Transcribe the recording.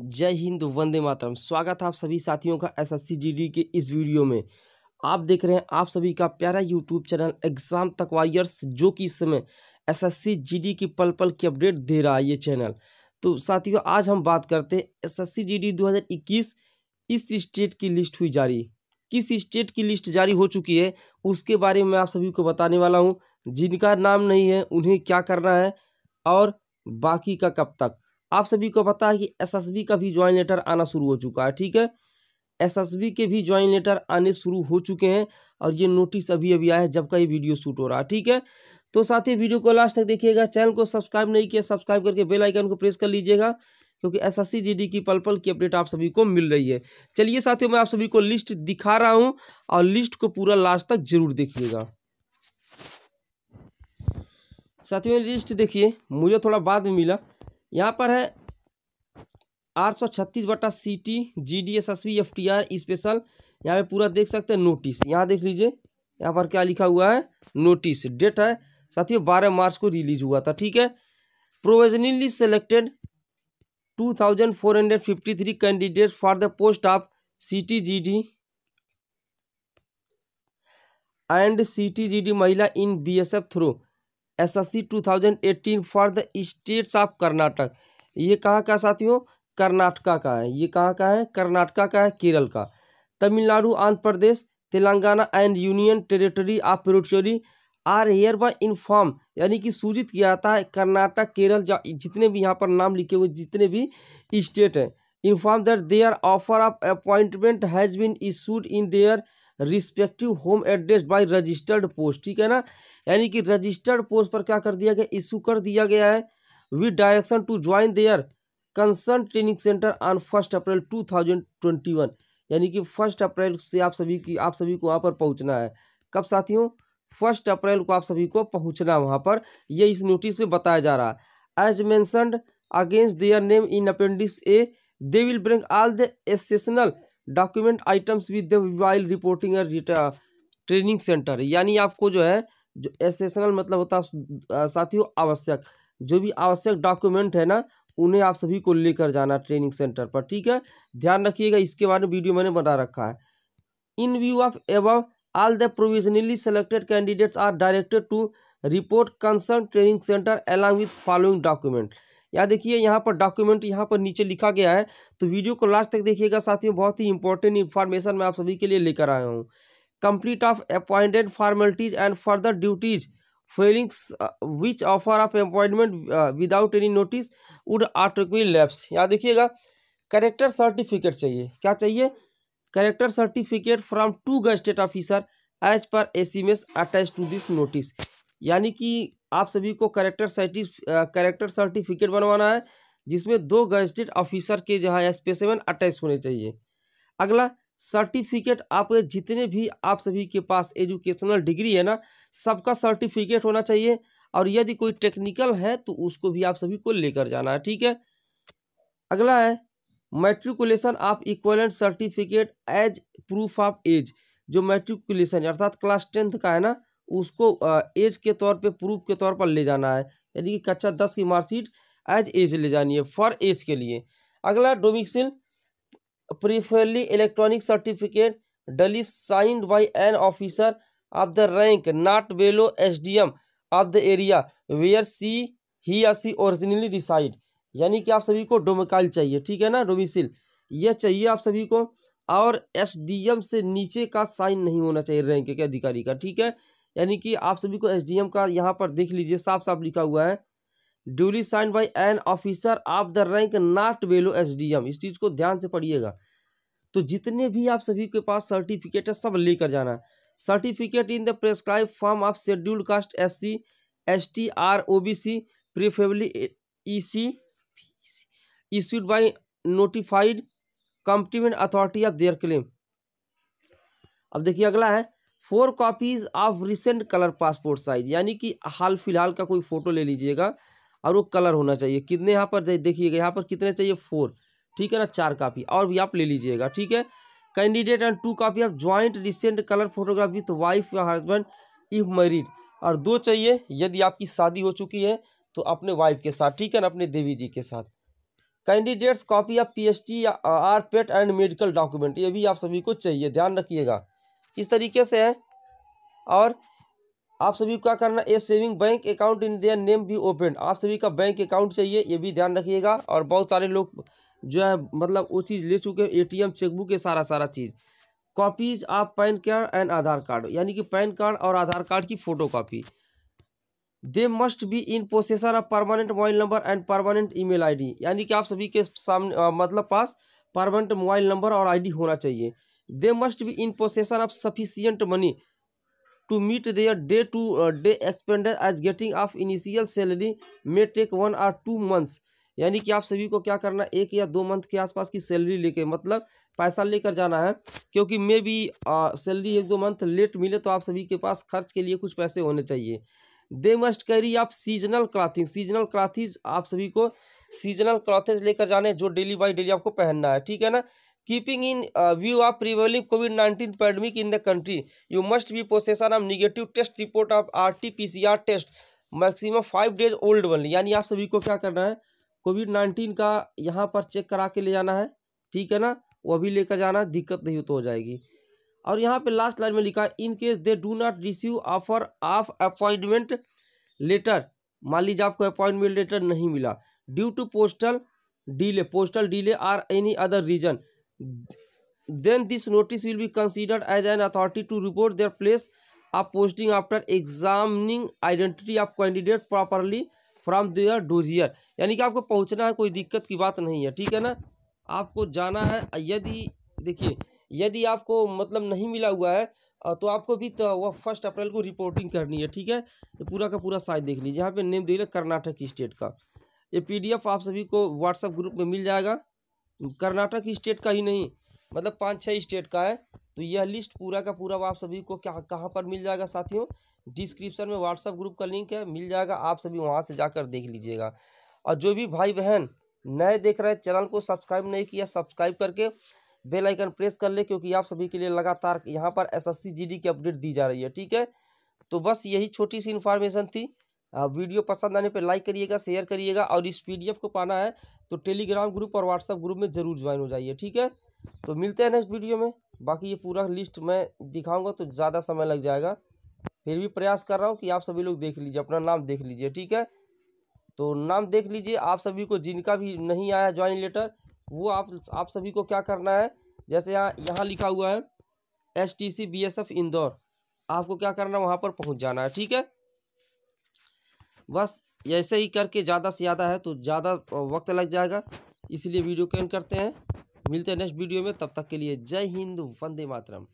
जय हिंद वंदे मातरम स्वागत है आप सभी साथियों का एसएससी जीडी के इस वीडियो में आप देख रहे हैं आप सभी का प्यारा यूट्यूब चैनल एग्जाम तक वायर्स जो कि इस समय एसएससी जीडी की पल पल की अपडेट दे रहा है ये चैनल तो साथियों आज हम बात करते हैं एसएससी जीडी 2021 इस स्टेट की लिस्ट हुई जारी किस स्टेट की लिस्ट जारी हो चुकी है उसके बारे में आप सभी को बताने वाला हूँ जिनका नाम नहीं है उन्हें क्या करना है और बाकी का कब तक आप सभी को पता है कि एसएसबी का भी ज्वाइन लेटर आना शुरू हो चुका है ठीक है एसएसबी के भी ज्वाइन लेटर आने शुरू हो चुके हैं और ये नोटिस अभी अभी आया है जब का ये वीडियो शूट हो रहा है ठीक है तो साथ ही वीडियो को लास्ट तक देखिएगा चैनल को सब्सक्राइब नहीं किया सब्सक्राइब करके बेल आइकन को प्रेस कर लीजिएगा क्योंकि एस एस की पल पल की अपडेट आप सभी को मिल रही है चलिए साथियों मैं आप सभी को लिस्ट दिखा रहा हूँ और लिस्ट को पूरा लास्ट तक जरूर देखिएगा साथियों लिस्ट देखिए मुझे थोड़ा बाद में मिला यहाँ पर है आठ सौ छत्तीस बटा C T G D S S F T R special यहाँ पे पूरा देख सकते हैं नोटिस यहाँ देख लीजिए यहाँ पर क्या लिखा हुआ है नोटिस डेट है साथियों बारह मार्च को रिलीज हुआ था ठीक है provisionally selected two thousand four hundred fifty three candidate for the post of C T G D and C T G D महिला in B S F through SSC 2018 for the states of Karnataka ये कहाँ का साथियों कर्नाटका का है ये कहाँ का है कर्नाटका का है केरल का Tamil Nadu Andhra Pradesh Telangana and union territory of Puducherry are hereby inform यानी कि सूचित किया जाता है कर्नाटक केरल जितने भी यहाँ पर नाम लिखे हुए जितने भी स्टेट हैं inform that their offer of appointment has been issued in their respective home address by registered post ठीक है ना यानी कि रजिस्टर्ड पोस्ट पर क्या कर दिया गया इशू कर दिया गया है with direction to join their concern training centre on first April to यानी कि फर्स्ट अप्रैल से आप सभी की आप सभी को वहाँ पर पहुँचना है कब साथियों फर्स्ट अप्रैल को आप सभी को पहुँचना वहाँ पर ये इस नोटिस में बताया जा रहा है as mentioned against their name in appendix A they will bring all the essential document items with while reporting training centre यानी आपको जो है जो एसेसनल मतलब होता है साथियों आवश्यक जो भी आवश्यक डॉक्यूमेंट है ना उन्हें आप सभी को लेकर जाना ट्रेनिंग सेंटर पर ठीक है ध्यान रखिएगा इसके बारे में वीडियो मैंने बना रखा है इन व्यू ऑफ एव all the provisionally selected candidates are directed to report concern training centre along with following document या देखिए यहाँ पर डॉक्यूमेंट यहाँ पर नीचे लिखा गया है तो वीडियो को लास्ट तक देखिएगा साथियों बहुत ही इंपॉर्टेंट इन्फॉर्मेशन मैं आप सभी के लिए लेकर आया हूँ complete of appointed formalities and further duties failings which offer of appointment without any notice would आटोक्वी लेप्स या देखिएगा करेक्टर सर्टिफिकेट चाहिए क्या चाहिए character certificate from two state officer as per S M S attach to this notice यानी कि आप सभी को करेक्टर सर्टिफ करेक्टर सर्टिफिकेट बनवाना है जिसमें दो गजटेड ऑफिसर के जो है स्पेसमैन अटैच होने चाहिए अगला सर्टिफिकेट आपके जितने भी आप सभी के पास एजुकेशनल डिग्री है ना सबका सर्टिफिकेट होना चाहिए और यदि कोई टेक्निकल है तो उसको भी आप सभी को लेकर जाना है ठीक है अगला है matriculation of equivalent certificate as proof of age जो मैट्रिकुलेशन अर्थात क्लास टेंथ का है ना उसको एज के तौर पे प्रूफ के तौर पर ले जाना है यानी कि कक्षा दस की मार्कशीट एज एज ले जानी है फॉर एज के लिए अगला domicile preferably electronic certificate duly signed by an officer of the rank not below S D M of the area where she he या सी ओरिजिनली डिसाइड यानी कि आप सभी को डोमिकाइल चाहिए ठीक है ना डोमिसिल यह चाहिए आप सभी को और एस डी एम से नीचे का साइन नहीं होना चाहिए रैंक के अधिकारी का ठीक है यानी कि आप सभी को एसडीएम का यहाँ पर देख लीजिए साफ साफ लिखा हुआ है duly sign by an officer of the rank not below S इस चीज़ को ध्यान से पढ़िएगा तो जितने भी आप सभी के पास सर्टिफिकेट है सब लेकर जाना certificate in the prescribe form of schedule caste S C S T or O B C preferably E C issued by notified competent authority of their claim अब देखिए अगला है four copies of recent colour passport size यानी कि हाल फिलहाल का कोई photo ले लीजिएगा और वो कलर होना चाहिए कितने यहाँ पर देखिएगा यहाँ पर कितने चाहिए फोर ठीक है ना चार कापी और भी आप ले लीजिएगा ठीक है candidate and two copy of joint recent colour photograph with wife या हस्बैंड इफ मैरिड और दो चाहिए यदि आपकी शादी हो चुकी है तो अपने वाइफ के साथ ठीक है ना अपने देवी जी के साथ candidates copy of PhD or PET and medical document ये भी आप सभी को चाहिए ध्यान रखिएगा इस तरीके से है और आप सभी का करना a saving bank account in their name भी ओपन आप सभी का बैंक अकाउंट चाहिए ये भी ध्यान रखिएगा और बहुत सारे लोग जो है मतलब वो चीज़ ले चुके हैं एटीएम चेकबुक ये सारा सारा चीज़ copies of PAN card and Aadhaar card यानी कि पैन कार्ड और आधार कार्ड की photocopy they must be in possession of permanent mobile number and permanent email ID यानी कि आप सभी के सामने मतलब पास परमानेंट मोबाइल नंबर और आईडी होना चाहिए they must be in possession of sufficient money to meet their day to day expended as getting of initial salary may take one or two months यानी कि आप सभी को क्या करना एक या दो मंथ के आसपास की सैलरी लेके मतलब पैसा लेकर जाना है क्योंकि मे भी सैलरी एक दो मंथ लेट मिले तो आप सभी के पास खर्च के लिए कुछ पैसे होने चाहिए दे मस्ट कैरी आप सीजनल क्लाथिंग सीजनल क्लॉथिज आप सभी को सीजनल क्लॉथेज लेकर जाने जो डेली बाई डेली आपको पहनना है ठीक है ना keeping in view in uh, COVID nineteen prevailing in the country you must be you of negative test report of R T P C R test maximum five days old one यानी आप सभी को क्या करना है Covid nineteen का यहाँ पर चेक करा के ले जाना है ठीक है ना वो भी लेकर जाना दिक्कत नहीं हो तो हो जाएगी और यहाँ पर लास्ट लाइन में लिखा है in case they do not receive offer of appointment letter मान लीजिए आपको अपॉइंटमेंट लेटर नहीं मिला due to postal delay postal delay or any other reason then this notice will be considered as an authority to report their place of posting after examining identity of candidate properly from their dossier यानी कि आपको पहुंचना है कोई दिक्कत की बात नहीं है ठीक है ना आपको जाना है यदि देखिए यदि आपको मतलब नहीं मिला हुआ है तो आपको भी तो वह फर्स्ट अप्रैल को रिपोर्टिंग करनी है ठीक है तो पूरा का पूरा साइज देख लीजिए यहाँ पे नेम दे कर्नाटक स्टेट का ये पीडीएफ आप सभी को व्हाट्सएप ग्रुप में मिल जाएगा कर्नाटक स्टेट का ही नहीं मतलब पाँच छः स्टेट का है तो यह लिस्ट पूरा का पूरा आप सभी को क्या कहाँ पर मिल जाएगा साथियों डिस्क्रिप्शन में व्हाट्सअप ग्रुप का लिंक है मिल जाएगा आप सभी वहाँ से जाकर देख लीजिएगा और जो भी भाई बहन नए देख रहे हैं चैनल को सब्सक्राइब नहीं किया सब्सक्राइब करके बेल आइकन प्रेस कर ले क्योंकि आप सभी के लिए लगातार यहाँ पर एसएससी जीडी की अपडेट दी जा रही है ठीक है तो बस यही छोटी सी इन्फॉर्मेशन थी वीडियो पसंद आने पर लाइक करिएगा शेयर करिएगा और इस पी को पाना है तो टेलीग्राम ग्रुप और व्हाट्सअप ग्रुप में ज़रूर ज्वाइन हो जाइए ठीक है तो मिलते हैं नेक्स्ट वीडियो में बाकी ये पूरा लिस्ट मैं दिखाऊंगा तो ज़्यादा समय लग जाएगा फिर भी प्रयास कर रहा हूँ कि आप सभी लोग देख लीजिए अपना नाम देख लीजिए ठीक है तो नाम देख लीजिए आप सभी को जिनका भी नहीं आया ज्वाइन लेटर वो आप आप सभी को क्या करना है जैसे यहाँ यहाँ लिखा हुआ है S T C B S F Indore आपको क्या करना है वहाँ पर पहुँच जाना है ठीक है बस ऐसे ही करके ज़्यादा से ज़्यादा है तो ज़्यादा वक्त लग जाएगा इसलिए वीडियो को एंड करते हैं मिलते हैं नेक्स्ट वीडियो में तब तक के लिए जय हिंद वंदे मातरम